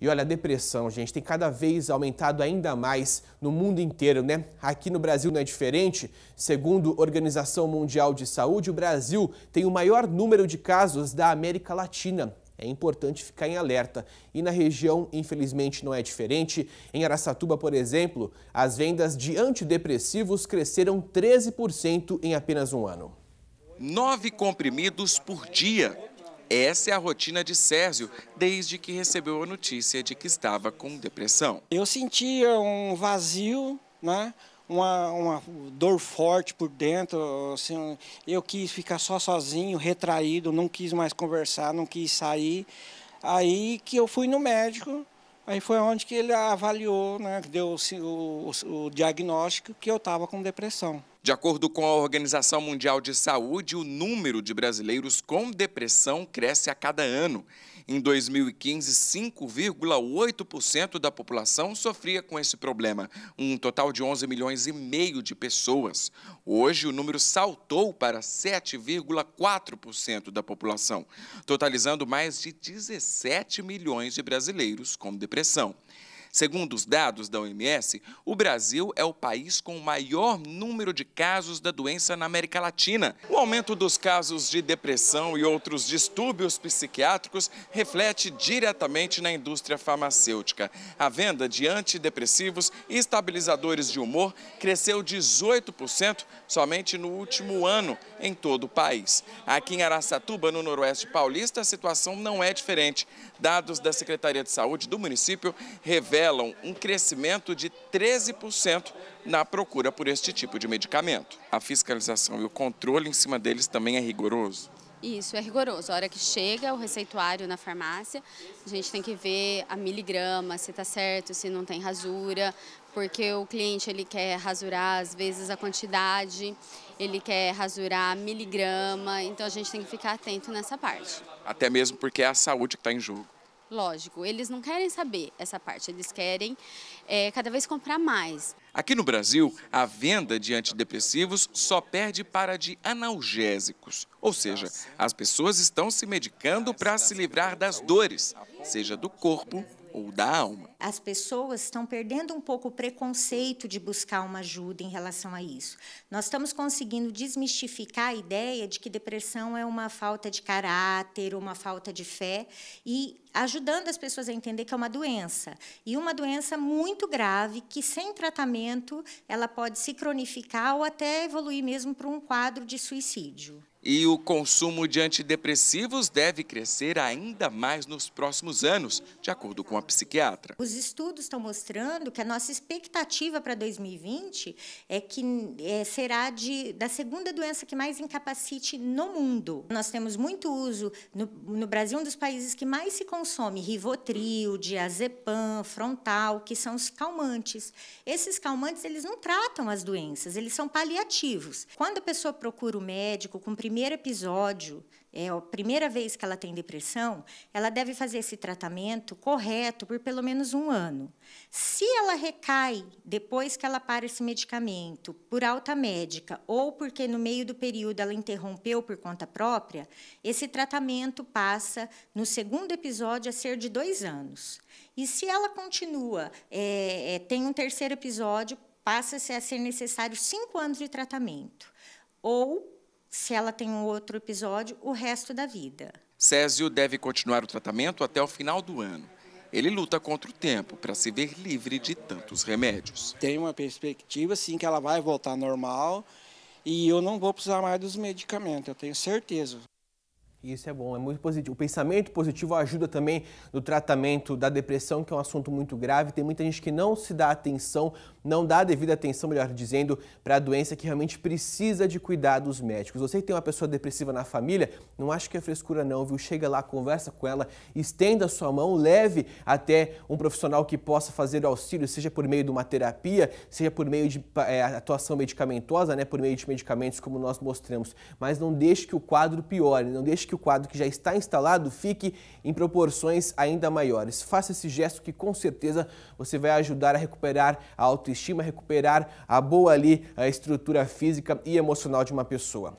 E olha, a depressão, gente, tem cada vez aumentado ainda mais no mundo inteiro, né? Aqui no Brasil não é diferente. Segundo a Organização Mundial de Saúde, o Brasil tem o maior número de casos da América Latina. É importante ficar em alerta. E na região, infelizmente, não é diferente. Em Araçatuba, por exemplo, as vendas de antidepressivos cresceram 13% em apenas um ano. Nove comprimidos por dia essa é a rotina de Sérgio desde que recebeu a notícia de que estava com depressão. Eu sentia um vazio, né? Uma, uma, dor forte por dentro. Assim, eu quis ficar só sozinho, retraído, não quis mais conversar, não quis sair. Aí que eu fui no médico, aí foi onde que ele avaliou, né, deu o, o, o diagnóstico que eu estava com depressão. De acordo com a Organização Mundial de Saúde, o número de brasileiros com depressão cresce a cada ano. Em 2015, 5,8% da população sofria com esse problema, um total de 11 milhões e meio de pessoas. Hoje, o número saltou para 7,4% da população, totalizando mais de 17 milhões de brasileiros com depressão. Segundo os dados da OMS, o Brasil é o país com o maior número de casos da doença na América Latina. O aumento dos casos de depressão e outros distúrbios psiquiátricos reflete diretamente na indústria farmacêutica. A venda de antidepressivos e estabilizadores de humor cresceu 18% somente no último ano em todo o país. Aqui em Araçatuba, no Noroeste Paulista, a situação não é diferente. Dados da Secretaria de Saúde do município revelam revelam um crescimento de 13% na procura por este tipo de medicamento. A fiscalização e o controle em cima deles também é rigoroso? Isso, é rigoroso. A hora que chega o receituário na farmácia, a gente tem que ver a miligrama, se está certo, se não tem rasura, porque o cliente ele quer rasurar às vezes a quantidade, ele quer rasurar a miligrama, então a gente tem que ficar atento nessa parte. Até mesmo porque é a saúde que está em jogo. Lógico, eles não querem saber essa parte, eles querem é, cada vez comprar mais. Aqui no Brasil, a venda de antidepressivos só perde para de analgésicos, ou seja, as pessoas estão se medicando para se livrar das dores, seja do corpo ou da alma. As pessoas estão perdendo um pouco o preconceito de buscar uma ajuda em relação a isso. Nós estamos conseguindo desmistificar a ideia de que depressão é uma falta de caráter, uma falta de fé e ajudando as pessoas a entender que é uma doença e uma doença muito grave que sem tratamento ela pode se cronificar ou até evoluir mesmo para um quadro de suicídio e o consumo de antidepressivos deve crescer ainda mais nos próximos anos, de acordo com a psiquiatra. Os estudos estão mostrando que a nossa expectativa para 2020 é que é, será de, da segunda doença que mais incapacite no mundo. Nós temos muito uso no, no Brasil, um dos países que mais se consome Rivotril, diazepam, Frontal, que são os calmantes. Esses calmantes eles não tratam as doenças, eles são paliativos. Quando a pessoa procura o médico com primeiro primeiro episódio, é a primeira vez que ela tem depressão, ela deve fazer esse tratamento correto por pelo menos um ano. Se ela recai depois que ela para esse medicamento por alta médica ou porque no meio do período ela interrompeu por conta própria, esse tratamento passa no segundo episódio a ser de dois anos. E se ela continua, é, é, tem um terceiro episódio, passa-se a ser necessário cinco anos de tratamento. Ou se ela tem um outro episódio, o resto da vida. Césio deve continuar o tratamento até o final do ano. Ele luta contra o tempo para se ver livre de tantos remédios. Tem uma perspectiva, sim, que ela vai voltar normal e eu não vou precisar mais dos medicamentos, eu tenho certeza. Isso é bom, é muito positivo. O pensamento positivo ajuda também no tratamento da depressão, que é um assunto muito grave. Tem muita gente que não se dá atenção, não dá a devida atenção, melhor dizendo, para a doença que realmente precisa de cuidados médicos. Você que tem uma pessoa depressiva na família, não acho que é frescura não, viu? Chega lá, conversa com ela, estenda a sua mão, leve até um profissional que possa fazer o auxílio, seja por meio de uma terapia, seja por meio de é, atuação medicamentosa, né? por meio de medicamentos como nós mostramos. Mas não deixe que o quadro piore, não deixe que o quadro que já está instalado fique em proporções ainda maiores. Faça esse gesto que com certeza você vai ajudar a recuperar a autoestima, recuperar a boa ali a estrutura física e emocional de uma pessoa.